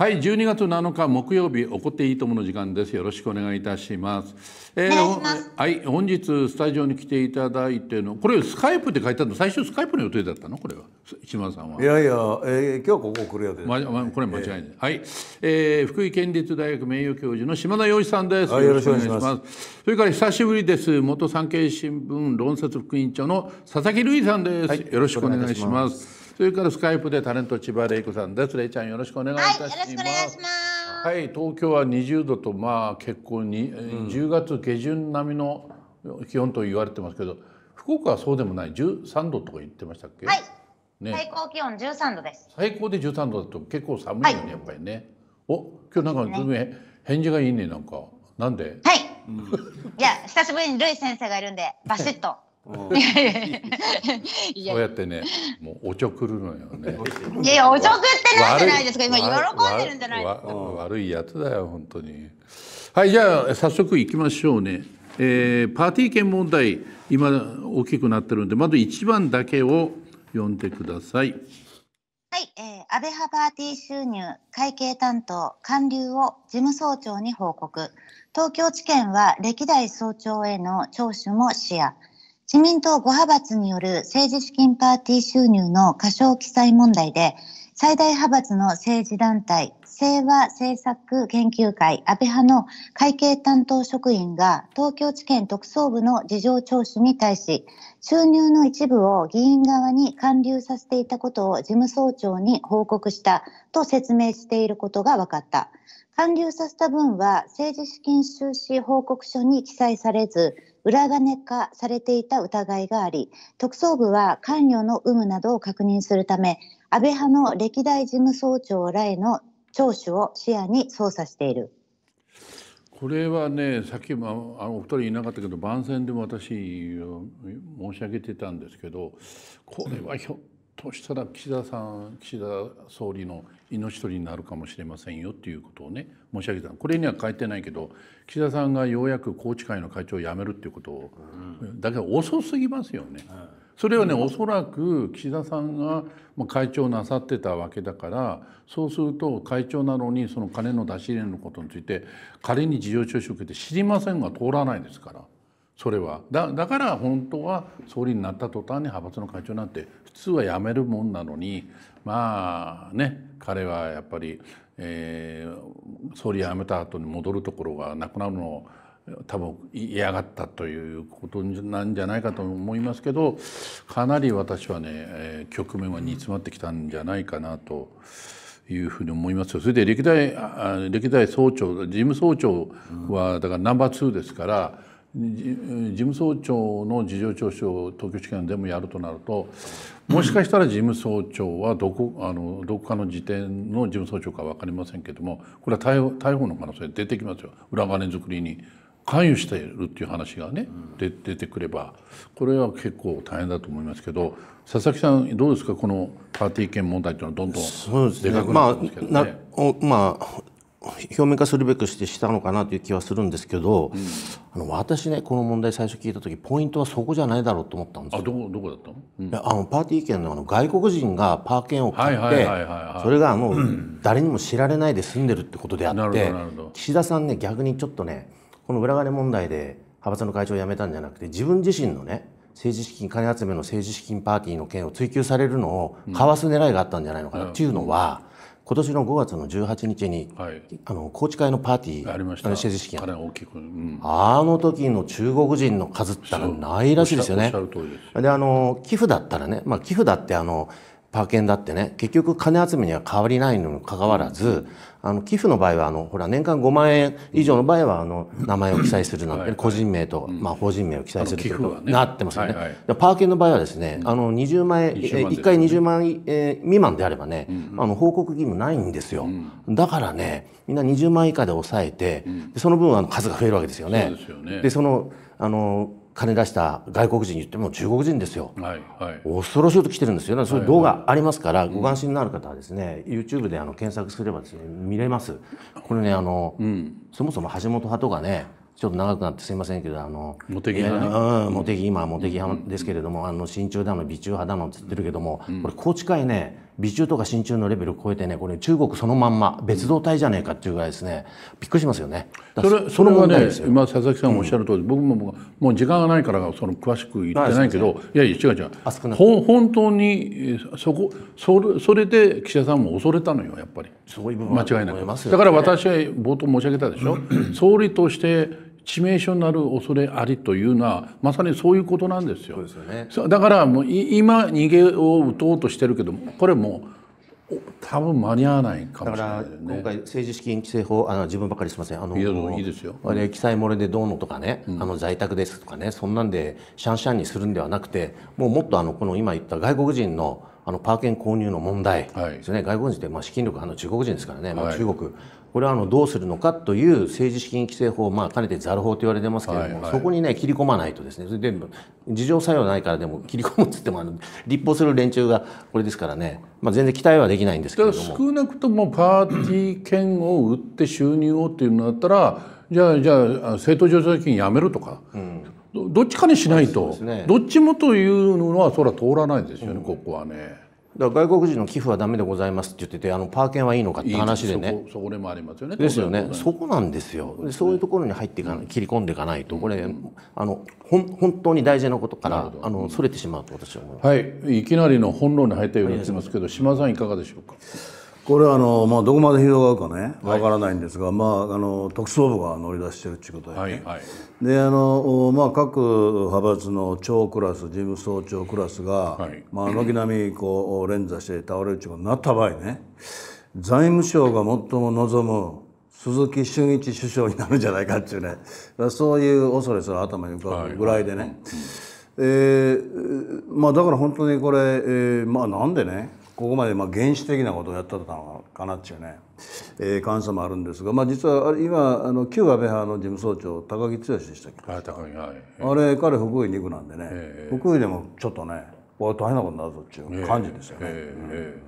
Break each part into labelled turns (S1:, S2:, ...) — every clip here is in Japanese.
S1: はい、12月7日木曜日、起っていいともの時間です。よろしくお願いいたします。えー、はい、本日スタジオに来ていただいての、これスカイプって書いてあるの、最初スカイプの予定だったの、これは。一丸さんは。いやいや、えー、今日ここ来るや定、ね、ま、これ間違いない。えー、はい、えー、福井県立大学名誉教授の島田洋一さんです。よろしくお願いします。それから久しぶりです。元産経新聞論説副委員長の佐々木瑠衣さんです、はい、よろしくお願いします。それからスカイプでタレント千葉玲子さんです。レちゃんよろしくお願いいたします。はい、東京は20度とまあ結構に、うん、10月下旬並みの気温と言われてますけど、福岡はそうでもない13度とか言ってましたっけ？はい。ね、最
S2: 高気温13度です。
S1: 最高で13度だと結構寒いよね、はい、やっぱりね。お、今日なんかずいぶん返事がいいねなんか。なんで？はい。
S2: いや久しぶりにルイ先生がいるんでバシッと。
S1: うん、いやいやいや。そうやってね、もうおちょくるのよね。いやいや、おちょくってないじゃないですか。今喜んでるんじゃないですか。悪いやつだよ、本当に。はい、じゃあ、早速いきましょうね。えー、パーティー券問題、今大きくなってるんで、まず一番だけを読んでください。
S2: はい、えー、安倍派パーティー収入会計担当官僚を事務総長に報告。東京地検は歴代総長への聴取も視野。自民党5派閥による政治資金パーティー収入の過少記載問題で、最大派閥の政治団体、清和政策研究会安倍派の会計担当職員が東京地検特捜部の事情聴取に対し、収入の一部を議員側に還流させていたことを事務総長に報告したと説明していることが分かった。還流させた分は政治資金収支報告書に記載されず裏金化されていた疑いがあり特捜部は関与の有無などを確認するため安倍派の歴代事務総長らへの聴取を視野に捜査している。
S1: これはねさっきもあのお二人いなかったけど番宣でも私申し上げてたんですけどこれはひょっとしたら岸田さん岸田総理の命取りになるかもしれませんよっていうことをね申し上げたこれには書いてないけど岸田さんがようやく宏池会の会長を辞めるっていうことを、うん、だけど遅すぎますよね。はい、それはね、うん、おそらく岸田さんが会長なさってたわけだからそうすると会長なのにその金の出し入れのことについて仮に事情聴取を受けて知りませんが通らないですから。それはだだから本当は総理になった途端に派閥の会長なんて普通は辞めるもんなのにまあね彼はやっぱり、えー、総理辞めた後に戻るところがなくなるのを多分嫌がったということなんじゃないかと思いますけどかなり私はね、えー、局面は煮詰まってきたんじゃないかなと。いうふうに思いますそれで歴代歴代総長事務総長はだからナンバー2ですから、事務総長の事情聴取を東京地検でもやるとなるともしかしたら事務総長はどこ あのどこかの時点の事務総長か分かりませんけどもこれは逮捕逮捕の可能性出てきますよ裏金作りに関与しているっていう話がね、う出てくればこれは結構大変だと思いますけど佐々木さんどうですかこのパーティー権問題というのはどんどんでかくなってますけどね。
S3: まあ表面化するべくしてしたのかなという気はするんですけど、うん、あの私ねこの問題最初聞いた時ポイントはそこじゃないだろうと思ったんですあどこどこだったのうん、あのパーティー券のあの外国人がパー券を買ってそれがあの、うん、誰にも知られないで済んでるってことであって岸田さんね逆にちょっとねこの裏金問題で派閥の会長を辞めたんじゃなくて自分自身のね政治資金金集めの政治資金パーティーの件を追及されるのをかわす狙いがあったんじゃないのかなっていうのは。今年の5月の18日に、はい、あの高知会のパーティーありました政治資金、うん、あの時の中国人の数ったらないらしいですよね。であの寄付だったらね、まあ、寄付だってあのパーケンだってね結局金集めには変わりないのにかかわらずあの寄付の場合はあのほら年間5万円以上の場合はあの名前を記載するなんて個人名と、まあ、法人名を記載するというなってますよね、パーケンの場合はですねあの20万円1回20万円未満であればねあの報告義務ないんですよだからねみんな20万以下で抑えてその分あの数が増えるわけですよね。でそのあの金出した外国人に言っても中国人ですよ、はいはい、恐ろしいこと来てるんですよそういう動画ありますから、ご関心のある方はですね、うん、YouTube であの検索すればですね見れますこれねあの、うん、そもそも橋本派とかねちょっと長くなってすみませんけど、あの、
S1: 茂木ね、う
S3: ん、茂木、今、茂木派ですけれども、うん、あの、親中だの、備中派だのって言ってるけども、うん、これ、宏池会ね、微中とか真中のレベルを超えてね、これ中国そのまんま別
S1: 動隊じゃねえかっていうぐらいですね、びっくりしますよね。それそれはね、今佐々木さんおっしゃる通り、うん、僕ももう時間がないからその詳しく言ってないけど、ね、いやいや違う違う。ほ本当にそこそれそれで岸田さんも恐れたのよやっぱり。すごい部分間違いなく。だから私は冒頭申し上げたでしょ。総理として致命傷になる恐れありというのはまさにそういうことなんですよ。そうですよね、だからもう今逃げを打とうとしてるけどこれも多分間に合わないかもしれない、ね、だから
S3: 今回政治資金規正法あの自分ばかりすみませんあのいやいいですよあれ記載漏れでどうのとかね、あの在宅ですとかねそんなんでシャンシャンにするんではなくてもうもっとあのこの今言った外国人のあのパーケン購入の問題ですね、はい、外国人ってまあ資金力あの中国人ですからね、まあ、中国、はいこれはあのどうするのかという政治資金規正法、まあ、かねてざる法と言われてますけれども、はいはい、そこにね切り込まないとですねそれで事情作用ないからでも 切り込むっつってもあの立法する連中がこれですからね、まあ、全然期待はできないんですけれ
S1: ども少なくともパーティー券を売って収入をっていうのだったらじゃあじゃあ政党助成金やめるとか、うんど、どっちかにしないと、ね、どっちもというのはそれは通らないですよね、うん、ここはね。
S3: だから外国人の寄付はダメでございますって言っててあのパーケンはいいのかって話でね
S1: そこもありますよねですよ
S3: ねそこなんですよで、そういうところに入っていかない、切り込んでいかないとこれ、うん、あのほ本当に大事なことからあのそれてしまうと私は思います、はい、いきな
S4: りの本論に入ったようになってますけど島さんいかがでしょうかこれはあの、まあ、どこまで広がるかねわからないんですが、はい、まあ、あの特捜部が乗り出してるっていうことで、ねはいはい、であのまあ、各派閥の長クラス事務総長クラスが、はい、まあ、軒並みこう連座して倒れるってことになった場合ね財務省が最も望む鈴木俊一首相になるんじゃないかっていうねそういう恐れすら頭に浮かぶぐらいでね、はいはい、えー、まあ、だから本当にこれ、えーまあ、なんでねここまでまあ原始的なことをやったのかなっていうね、えー、感謝もあるんですが、まあ、実は今あの旧安倍派の事務総長高木剛でしたっけ、はい高木はいえー、あれ彼福井に行くなんでね、えー、福井でもちょっとね大変なことになるぞっていう感じですよね。うん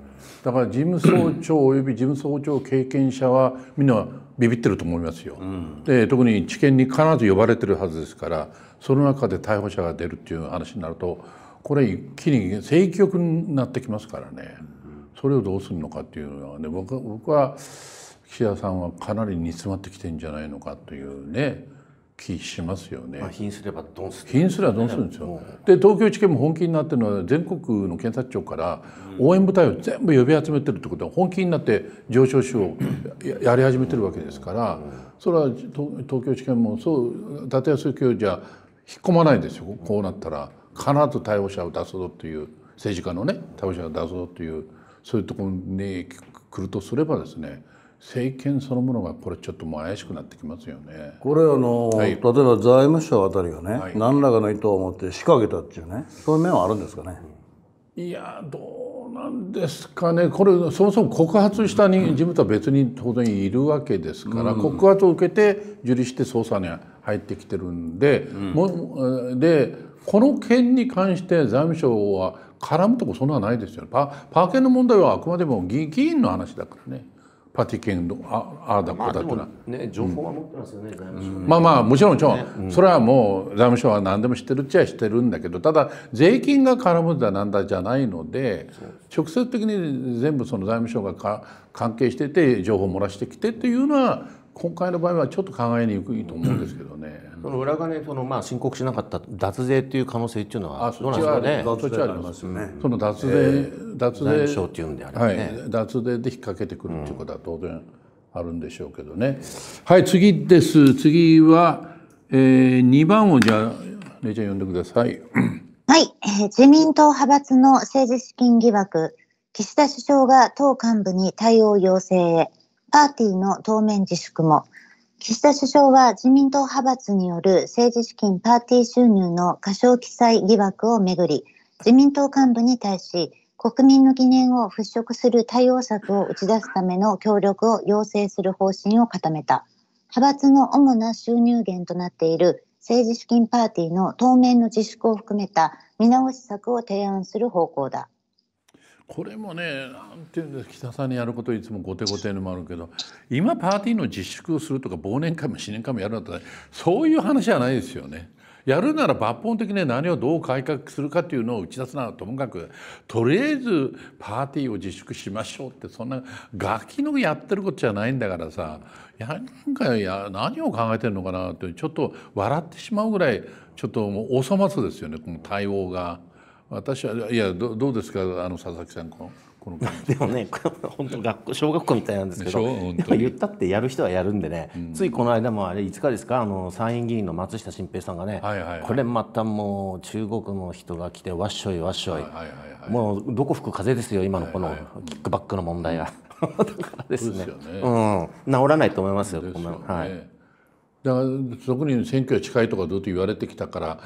S1: だから事務総長および事務総長経験者はみんなビビってると思いますよ。うん、で特に知見に必ず呼ばれてるはずですからその中で逮捕者が出るっていう話になるとこれ一気に政局になってきますからね、それをどうするのかっていうのはね僕僕は岸田さんはかなり煮詰まってきてんじゃないのかというね気しますよね。貧すればどうする、ね。貧すればどうするんですよ。で東京地検も本気になってるのは全国の検察庁から応援部隊を全部呼び集めてるってことは本気になって上昇手を やり始めてるわけですからそれは東京地検もそう立安教授は引っ込まないですよこうなったら。必ず逮捕者を出すぞという政治家のね逮捕者を出すぞというそういうところに来るとすればですね政権そのものがこれちょっともう怪しくなってきますよね。これあの、はい、例え
S4: ば財務省あたりがね、はい、何らかの意図を持って仕掛けたっていうねそういう面はあるんですかね。
S1: いやどうなん
S4: ですかねこ
S1: れそもそも告発した人事務とは別に当然いるわけですから、うん、告発を受けて受理して捜査に入ってきてるんで、うん、もでこの件に関して財務省は絡むとこそんなないですよパパー券の問題はあくまでも議員の話だからねパティケンのああだこうだってな、ね、情報は持ってますよね、うん、財務省、ね、まあまあもちろんちろん、それはもう財務省は何でも知ってるっちゃ知ってるんだけどただ税金が絡むだなんだじゃないので直接的に全部その財務省がか関係してて情報を漏らしてきてっていうのは今回の場合はちょっと考えにくいと思うんですけどね。その裏金、そのまあ申告しなかった脱税という可能性っていうのはどうなんですかね。そっちはありますよね。その脱税、えー、脱税省っていうんであればね、はい、脱税で引っ掛けてくるっていうことは当然あるんでしょうけどね。はい、次です。次は、えー、2番をじゃあレちゃん読んでください。
S2: はい、えー、自民党派閥の政治資金疑惑、岸田首相が党幹部に対応要請へ。パーティーの当面自粛も、岸田首相は自民党派閥による政治資金パーティー収入の過少記載疑惑をめぐり、自民党幹部に対し、国民の疑念を払拭する対応策を打ち出すための協力を要請する方針を固めた。派閥の主な収入源となっている政治資金パーティーの当面の自粛を含めた見直し策を提案する方向だ。
S1: これもねなんていうんです北さんにやることいつも後手後手にもあるけど今パーティーの自粛をするとか忘年会も新年会もやるなんてそういう話じゃないですよね。やるなら抜本的に何をどう改革するかというのを打ち出すならともかくとりあえずパーティーを自粛しましょうってそんなガキのやってることじゃないんだからさなんかや何を考えてるのかなってちょっと笑ってしまうぐらいちょっともうお粗末ですよねこの対応が。私はいやどどうですかあの佐々木さんこのこの でもねこれ本当学校小学校みたいなんですけどでも
S3: 言ったってやる人はやるんでね、うん、ついこの間もあれいつかですかあの参院議員の松下新平さんがね、はいはいはい、これまたもう中国の人が来てわっしょいわっしょいはいはいはいはい、もうどこ吹く風ですよ今のこのキックバックの問題は、はいはい、ですね、
S1: うん、治らないと思いますよ、ね、こんはいだから特に選挙近いとかずっと言われてきたから、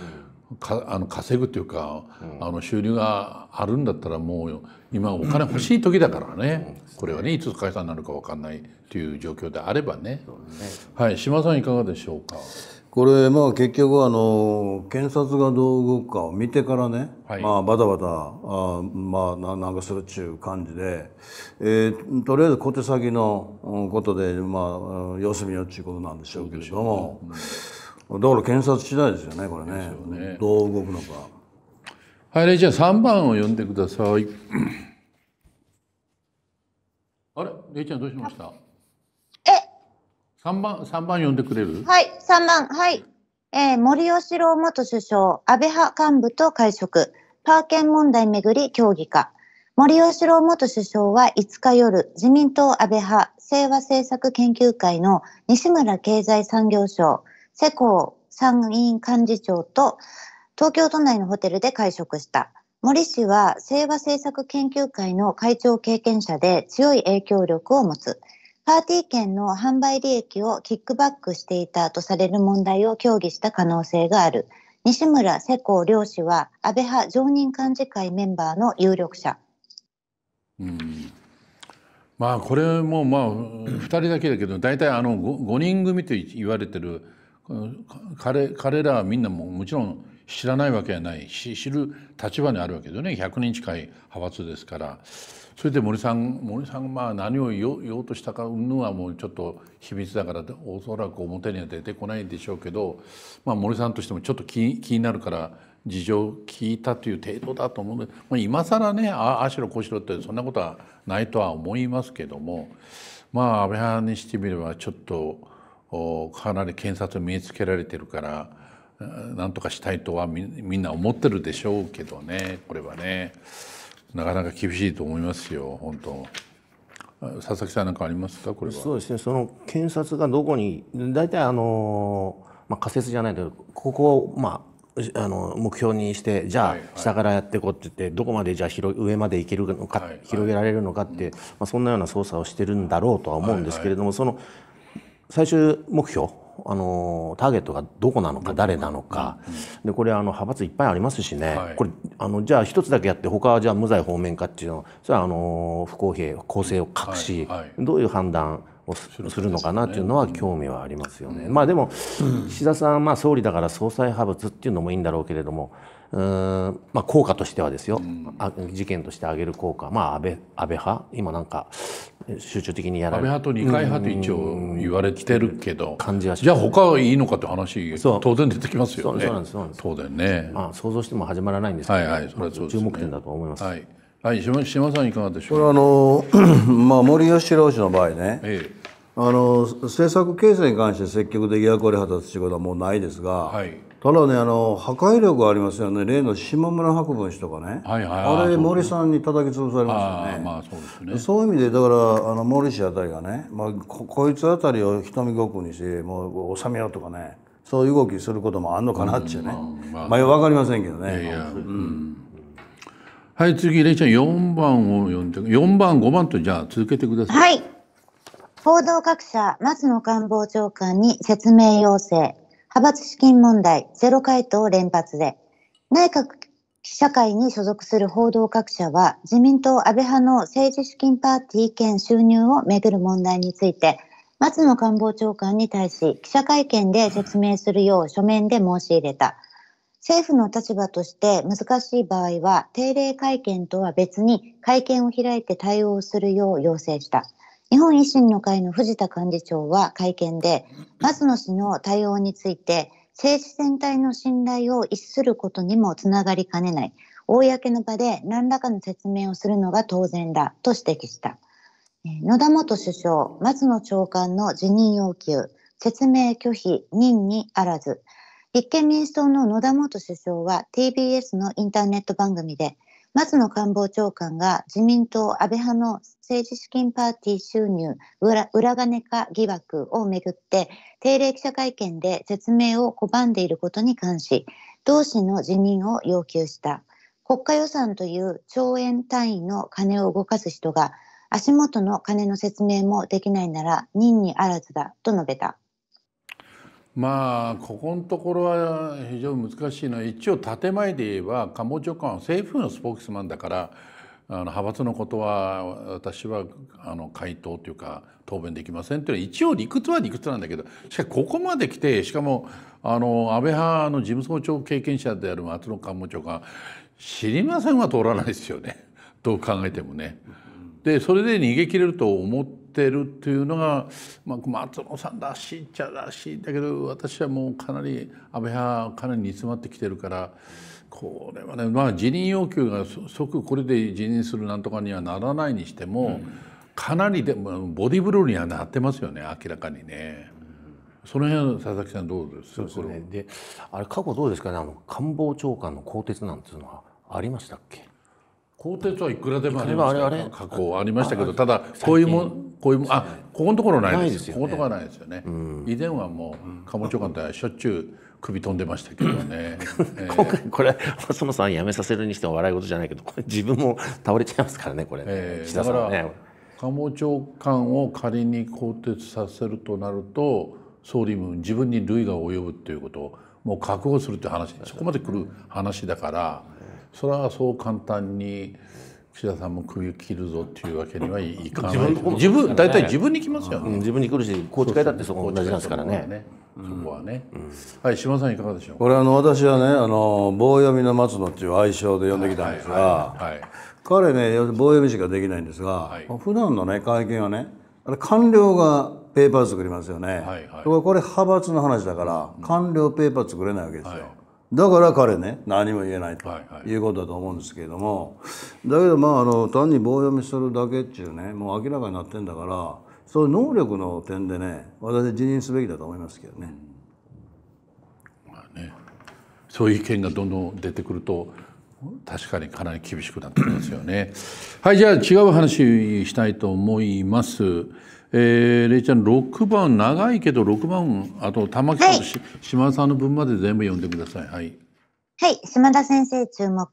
S1: かあの稼ぐというか、うん、あの収入があるんだったらもう今お金欲しい時だからね、うん、これはねいつ解散になるか分かんないという状況であればね、ね、
S4: はい島さんいか
S1: がでしょうか
S4: これまあ結局あの検察がどう動くかを見てからね、はい、まあ、バタバタあ、まあ、ななんかするっちゅう感じで、えー、とりあえず小手先のことで、まあ、様子見よっちゅうことなんでしょうけれども。だから検察次第ですよねこれね、ね、どう動くのか
S1: はいじゃあ3番を
S4: 読んでくださ
S1: いあれれいちゃんどうしましたえ三番三番読んでくれる
S2: はい3番はいえー、森喜朗元首相、安倍派幹部と会食、パーケン問題めぐり協議か。森喜朗元首相は5日夜、自民党安倍派、清和政策研究会の西村経済産業省、世耕参院幹事長と東京都内のホテルで会食した。森氏は清和政策研究会の会長経験者で強い影響力を持つ。パーティー券の販売利益をキックバックしていたとされる問題を協議した可能性がある。西村世耕両氏は安倍派常任幹事会メンバーの有力者。うん
S1: まあこれもまあ2人だけだけど大体あの 5, 人組と言われてる彼彼らはみんなももちろん知らないわけはないし知る立場にあるわけですね100人近い派閥ですからそれで森さん森さんがまあ何を言おうとしたか云々はもうちょっと秘密だからおそらく表には出てこないでしょうけど、まあ、森さんとしてもちょっと気気になるから事情を聞いたという程度だと思うので、まあ、今更ねああしろこうしろってそんなことはないとは思いますけどもまあ安倍派にしてみればちょっと。かなり検察に見つけられてるからなんとかしたいとはみんな思ってるでしょうけどねこれはねなかなか厳しいと思いますよ本当。佐々木さんなんかありますかこれはそうで
S3: すねその検察がどこに大体あの、まあ、仮説じゃないけどここをまああの目標にしてじゃあ下からやっていこうって言ってどこまでじゃあ広上までいけるのか広げられるのかってまあそんなような捜査をしてるんだろうとは思うんですけれどもその最終目標あのターゲットがどこなのか誰なのか、でこれあの派閥いっぱいありますしね、はい、これあのじゃあ一つだけやって他はじゃあ無罪方面かっていうのそれはあの不公平公正を隠し、はいはい、どういう判断をするのかなというのは興味はありますよね。うん、まあ、でも、岸田さんはまあ総理だから総裁派閥っていうのもいいんだろうけれどもうんまあ、効果としてはですよ、うん、事件として挙げる効果、まあ、安倍安倍派今なんか集中的にやられる安倍派と二階派と一
S1: 応言われてるけど、感じはしじゃあ他はいいのかって話当然出てきますよねそうなんですそ当然ね、まあ、想像しても始まらないんですけど、はいはいそれはそね、注目点だと思います、はい
S4: はい、島島さんいかがでしょうこれあの、まあ、森喜朗氏の場合ね、ええ、あの政策形成に関して積極的役割を果たす仕事はもうないですが、はい、ただねあの破壊力ありますよね例の島村博文氏とかね、はいはいはい、あれ森さんに叩き潰されましたよね,、まあ、そうですねそういう意味でだからあの森氏あたりがね、まあ、ここいつあたりを瞳ごくにしてもう収めようとかねそういう動きすることもあるのかなっていうね、うんまあ、まあ、分かりませんけどね。うんはい、次、れいち
S1: ゃん、4番を読んで、4番、5番と、じゃあ、続けてください。はい。
S2: 報道各社、松野官房長官に説明要請。派閥資金問題、ゼロ回答連発で、内閣記者会に所属する報道各社は、自民党安倍派の政治資金パーティー兼収入をめぐる問題について、松野官房長官に対し、記者会見で説明するよう書面で申し入れた。政府の立場として難しい場合は、定例会見とは別に会見を開いて対応するよう要請した。日本維新の会の藤田幹事長は会見で、松野氏の対応について、政治全体の信頼を逸することにもつながりかねない、公の場で何らかの説明をするのが当然だと指摘した。野田元首相、松野長官の辞任要求、説明拒否、任にあらず、立憲民主党の野田元首相は TBS のインターネット番組で、松野官房長官が自民党安倍派の政治資金パーティー収入裏金化疑惑をめぐって定例記者会見で説明を拒んでいることに関し同氏の辞任を要求した国家予算という兆円単位の金を動かす人が足元の金の説明もできないなら任にあらずだと述べた。
S1: まあここのところは非常に難しいのは一応建前で言えば官房長官は政府のスポークスマンだからあの派閥のことは私はあの回答というか答弁できませんというのは一応理屈は理屈なんだけどしかしここまで来てしかもあの安倍派の事務総長経験者である松野官房長官知りませんは通らないですよねどう考えてもね。でそれで逃げ切れると思ってってるっていうのが、まあ、松野さんらしいっちゃらしいんだけど私はもうかなり安倍派かなり煮詰まってきてるからこれはね、まあ、辞任要求が即これで辞任するなんとかにはならないにしても、うん、かなりでもボディーブローにはなってますよね明らかにね。その辺佐々木さんどうですそうですね。で、あれ過
S3: 去どうですかね。あの官房長官の更迭なんていうのはありましたっけ？
S1: 鋼鉄はいくらでもありました過去ありましたけどただこういうもこういうもあここのところないですここのところないですよね、以前はもう鴨長官とはしょっちゅう首飛んでましたけどね、
S3: 今回これそもさん辞めさせるにしても笑い事じゃないけどこれ自分も倒れちゃいますからねこれ、だから田さ
S1: 鴨長官を仮に更迭させるとなると総理も自分に類が及ぶっていうことをもう覚悟するって話そこまでくる話だからそれはそう簡単に岸田さんも首切るぞっていうわけにはいかない自分大体自分にきますよね、うん、自分に来るし宏池会だってそこ同じなんですからねそこはね、はい島さんいかがでしょう
S4: これあの私はねあの棒読みの松野っていう愛称で呼んできたんですが、はいはいはい、彼ね棒読みしかできないんですが、はい、普段のね会見はねあれ官僚がペーパー作りますよね、はいはい、これ派閥の話だから、官僚ペーパー作れないわけですよ、はいだから彼ね何も言えないということだと思うんですけれども、はいはい、だけどまああの単に棒読みするだけっていうねもう明らかになってんだからそういう能力の点でね私辞任すべきだと思いますけどね。
S1: まあねそういう意見がどんどん出てくると確かにかなり厳しくなってきますよね。はいじゃあ違う話したいと思います。えー、れいちゃん6番長いけど6番あと玉木さんとし、はい、島田さんの分まで全部読んでくださいはい、
S2: はい、島田先生注目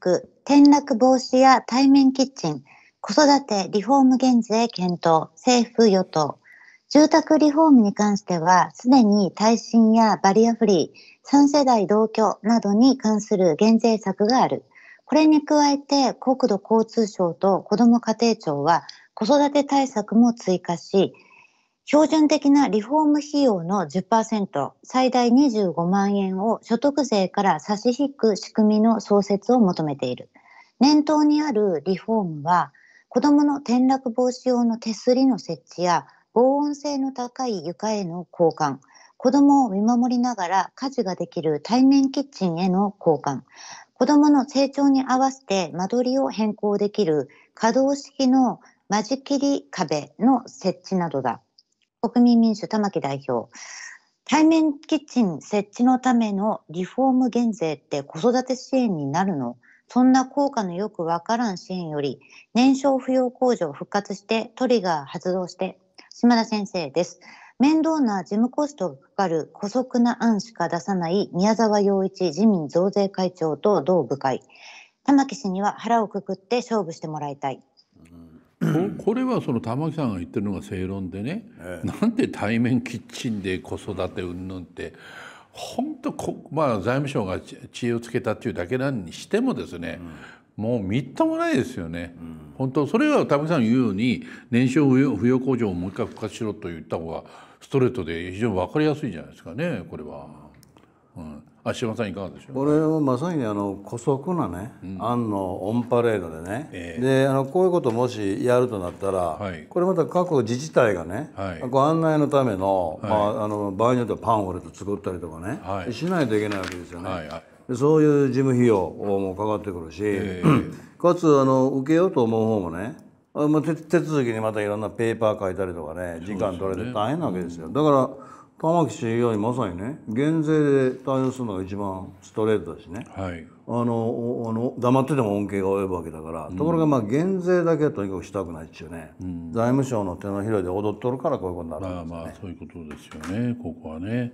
S2: 転落防止や対面キッチン子育てリフォーム減税検討政府与党住宅リフォームに関してはすでに耐震やバリアフリー3世代同居などに関する減税策があるこれに加えて国土交通省と子ども家庭庁は子育て対策も追加し、標準的なリフォーム費用の10%、最大25万円を所得税から差し引く仕組みの創設を求めている。念頭にあるリフォームは、子供の転落防止用の手すりの設置や、防音性の高い床への交換、子供を見守りながら家事ができる対面キッチンへの交換、子供の成長に合わせて間取りを変更できる可動式の間仕切り壁の設置などだ。国民民主玉木代表。対面キッチン設置のためのリフォーム減税って子育て支援になるのそんな効果のよくわからん支援より、年焼扶養控除復活してトリガー発動して、島田先生です。面倒な事務コストがかかる古速な案しか出さない宮沢洋一自民増税会長と同部会。玉木氏には腹をくくって勝負してもらいたい。
S1: ここれはその玉木さんが言ってるのが正論でね、ええ、なんで対面キッチンで子育てうんぬんって本当こ、まあ、財務省が知恵をつけたっていうだけなんにしてもですね、うん、もうみっともないですよね。うん、本当それは玉木さん言うように年少扶養控除をもう一回復活しろと言った方が
S4: ストレートで非常に分かりやすいじゃないですかね
S1: これは。うん
S4: あ島さんいかがでしょうこれはまさにあの姑息なね、うん、案のオンパレードでね、えー、であのこういうこともしやるとなったら、はい、これまた各自治体がね、はい、ご案内のためのはい、まあ、あの場合によってはパンフレット作ったりとかね、はい、しないといけないわけですよね。はいはい、そういう事務費用もかかってくるし、えー、かつあの受けようと思う方もねあ手手続きにまたいろんなペーパー書いたりとかね時間取れて大変なわけですよ。すだから玉木氏以外まさにね減税で対応するのが一番ストレートだしね、はい、あのあの黙ってても恩恵が及ぶわけだから、うん、ところがまあ減税だけはとにかくしたくないっちゅうね、うん、財務省の手のひらで踊っとるからこういうことになるんですね、まあ、まあそういうことですよねここは
S1: ね、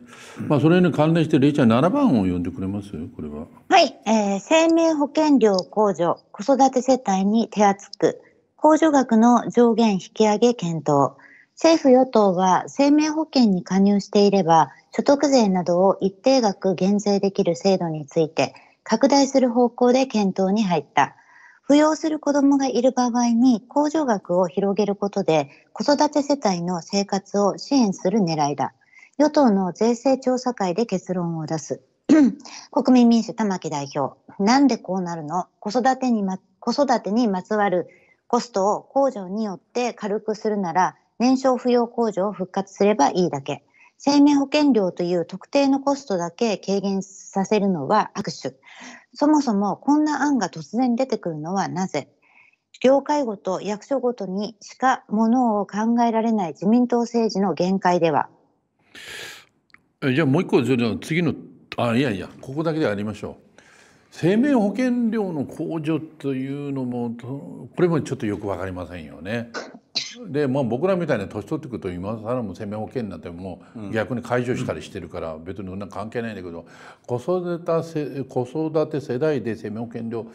S1: まあそれに関連してれいちゃん7番を読んでくれます
S2: これははい、えー、生命保険料控除子育て世帯に手厚く控除額の上限引き上げ検討政府・与党は生命保険に加入していれば、所得税などを一定額減税できる制度について、拡大する方向で検討に入った。扶養する子供がいる場合に控除額を広げることで子育て世帯の生活を支援する狙いだ。与党の税制調査会で結論を出す。国民民主玉木代表。なんでこうなるの子育てにま、子育てにまつわるコストを控除によって軽くするなら燃焼不要控除を復活すればいいだけ。生命保険料という特定のコストだけ軽減させるのは握手。そもそもこんな案が突然出てくるのはなぜ業界ごと役所ごとにしかものを考えられない自民党政治の限界では。
S1: じゃあもう一個次のあいやいやここだけでありましょう。生命保険料の控除というのもこれもちょっとよく分かりませんよね。でまあ、僕らみたいに年取ってくると今更も生命保険になっても逆に解除したりしてるから別にそんな関係ないんだけど子育て子育て世代で生命保険料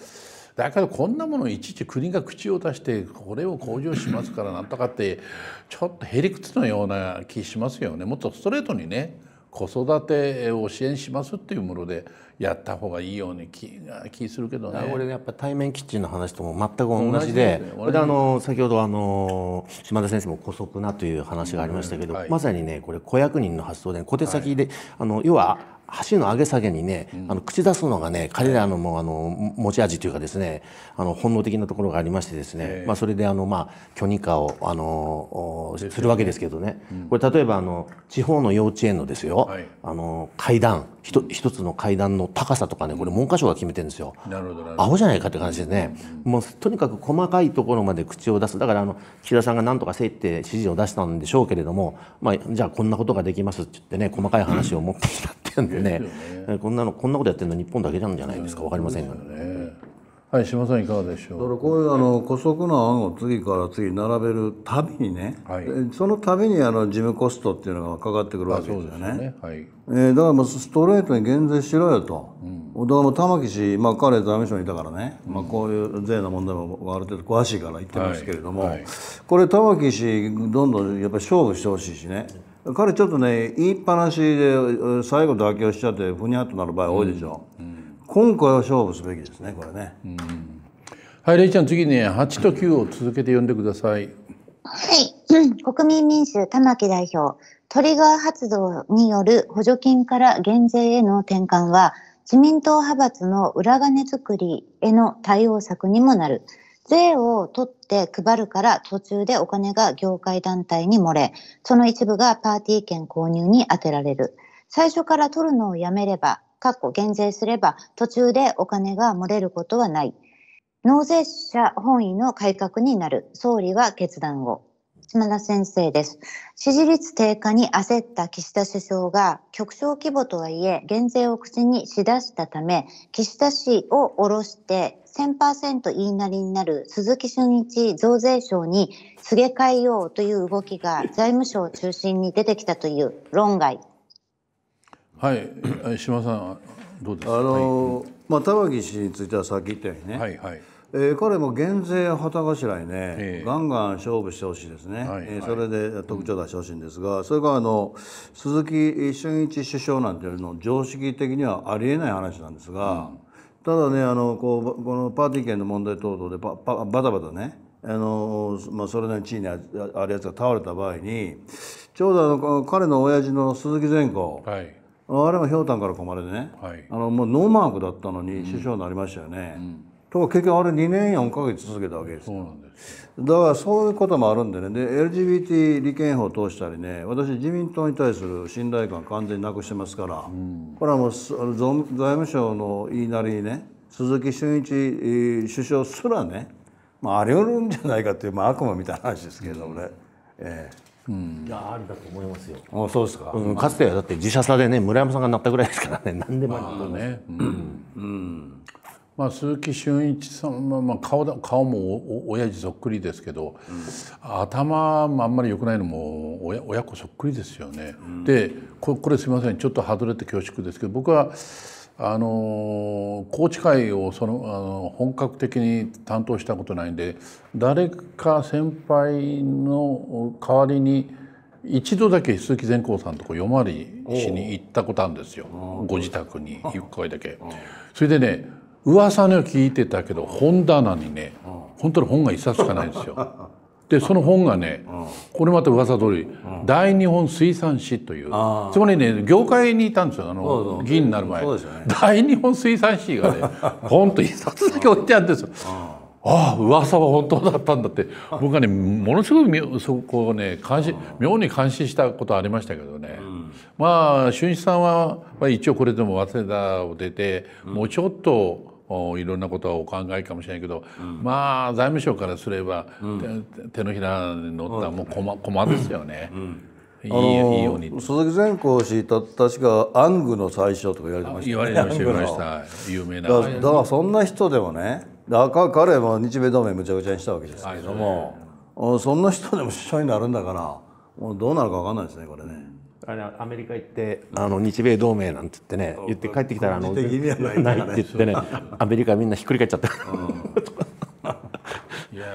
S1: だけどこんなものいちいち国が口を出してこれを向上しますからなんとかってちょっとへりくつのような気しますよねもっとストレートにね。子育てを支援しますっていうものでやった方がいいように気が気するけどね。これやっ
S3: ぱ対面キッチンの話とも全く同じで、で、ね、あの先ほどあの島田先生も姑息なという話がありましたけど、うんはい、まさにねこれ子役人の発想で小手先で、はい、あの要は橋の上げ下げにね、あの口出すのがね彼らのもあの持ち味というかですねあの本能的なところがありましてですね、まあ、それであの、まあ、許認可をあのするわけですけどね、これ例えばあの地方の幼稚園のですよ、あの階段一つの階段の高さとかねこれ文科省が決めてるんですよ。
S1: なるほどアホじゃない
S3: かって感じですね、うん、もうとにかく細かいところまで口を出すだからあの岸田さんが何とかせいって指示を出したんでしょうけれども、まあ、じゃあこんなことができますって言ってね細かい話を持ってきたってうんでねうん、こんなのこんなことやってるの日本だけなんじゃないですか分かりませんがね。
S4: はい島さんいかがでしょうだからこういうあの古速な案を次から次並べるたびにね、はい、そのたびにあの事務コストっていうのがかかってくるわけですよねすね、はいえー、だからもうストレートに減税しろよと、うん、だからもう玉木氏、まあ、彼財務省にいたからね、うん、まあ、こういう税の問題もある程度詳しいから言ってますけれども、はいはい、これ玉木氏どんどんやっぱり勝負してほしいしね彼ちょっとね言いっぱなしで最後妥協しちゃってふにゃっとなる場合多いでしょ。うん、うん今回は勝負すべきですねこれね、うん、はいレイちゃん次ね8と
S1: 9を続けて読んでくださいは
S2: い、国民民主玉木代表トリガー発動による補助金から減税への転換は自民党派閥の裏金作りへの対応策にもなる税を取って配るから途中でお金が業界団体に漏れ、その一部がパーティー券購入に充てられる。最初から取るのをやめれば、かっこ減税すれば途中でお金が漏れることはない。納税者本位の改革になる。総理は決断を。島田先生です。支持率低下に焦った岸田首相が極小規模とはいえ減税を口にしだしたため、岸田氏を下ろして1000%言いなりになる鈴木俊一増税省に告げ替えようという動きが財務省を中心に出てきたという論外
S4: はい島さんどうですかあの、はい、まあ、玉木氏についてはさっき言ったようにね、はいはいえー、彼も減税旗頭にね、ガンガン勝負してほしいですね、はいはい、えー、それで特徴出してほしいんですが、うん、それからあの鈴木俊一首相なんていうの常識的にはありえない話なんですが、うん、ただねあのこうこのパーティー券の問題等々でば、ババタバタねあの、まあ、それなりに地位にあるやつが倒れた場合にちょうどあの彼の親父の鈴木善光、はいあれはひょうたんからまれでね、はい、あのもうノーマークだったのに首相になりましたよね。うんとか結局あれ2年4か月続けたわけですそうなんですだからそういうこともあるんでねで LGBT 利権法を通したりね私自民党に対する信頼感完全になくしてますから、うん、これはもう財務省の言いなりにね鈴木俊一首相すらね、まあ、あり得るんじゃないかっていう、まあ、悪夢みたいな話ですけどもね。うん、ええうん、いやありだと思いますよ。
S3: あそうですか、うん、かつてはだって自社差でね村山さんがなったぐらいですからね何
S1: で
S4: もありね。う
S1: んまあ、鈴木俊一さんは、まあ、顔だ顔も親父そっくりですけど、うん、頭もあんまり良くないのも親親子そっくりですよね。でここれすみませんちょっと外れて恐縮ですけど僕は。あの宏池会をそのあの本格的に担当したことないんで誰か先輩の代わりに一度だけ鈴木善光さんとこ夜回りしに行ったことあるんですよご自宅に一回だけ。それでね噂の聞いてたけど本棚にね本当に本が一冊しかないんですよ。でその本がね、これまた噂通り、大日本水産史というつまりね業界にいたんですよあの議員になる前、大日本水産史がねポんと一冊だけ置いてあるんですよ。ああ噂は本当だったんだって僕はねものすごいそこをね監視妙に監視したことありましたけどね、まあ俊一さんは一応これでも早稲田を出て、もうちょっと。おいろんなことはお考えかもしれないけど、うん、まあ財務省からすれば、うん、手のひらに乗ったもう駒駒ですよね。いいいいよう
S4: に鈴木善光氏た確か「アングの最初」とか言われてました、ね、言われてました有名なだからそんな人でもねだか彼は日米同盟むちゃくちゃにしたわけですけれども、はい、そんな人でも首相になるんだからもうどうなるか分かんないですねこれね。
S3: あれアメリカ行って
S4: あの日米同盟なんて言ってね言って帰ってきたらあのないって
S3: 言ってね
S1: アメリカみんなひっくり返っちゃった。いや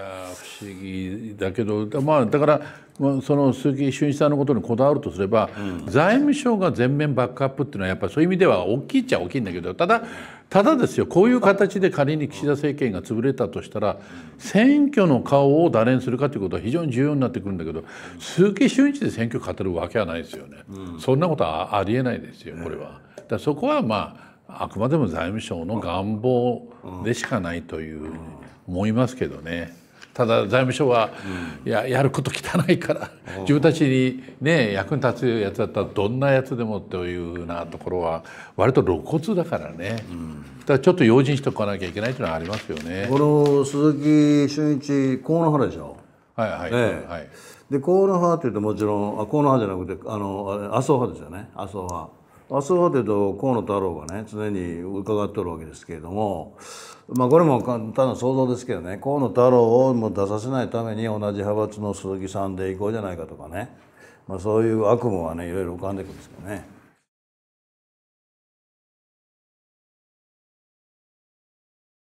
S1: 不思議だけど、まあ、だから、まあ、その鈴木俊一さんのことにこだわるとすれば、うん、財務省が全面バックアップっていうのはやっぱりそういう意味では大きいっちゃ大きいんだけどただただですよこういう形で仮に岸田政権が潰れたとしたら選挙の顔を誰にするかということは非常に重要になってくるんだけど鈴木俊一で選挙勝てるわけはないですよね、うん、そんなことはありえないですよこれは。だそこはまああくまでも財務省の願望でしかないという思いますけどね。ただ財務省は、うん、ややること汚いから、自分たちに、ね、役に立つやつだったらどんなやつでもというようなところは割と露骨だからね、うん、
S4: だちょっと用心しておかなきゃいけないというのはありますよね。この鈴木俊一河野原でしょはいはい、ね、はい、で河野派ていうともちろん河野派じゃなくてあの麻生派ですよね麻生派。アスホテと河野太郎がね常に伺っておるわけですけれどもまあこれも簡単な想像ですけどね河野太郎をもう出させないために同じ派閥の鈴木さんでいこうじゃないかとかね、まあ、そういう悪夢は
S2: ねいろいろ浮かんでくるんですけどね。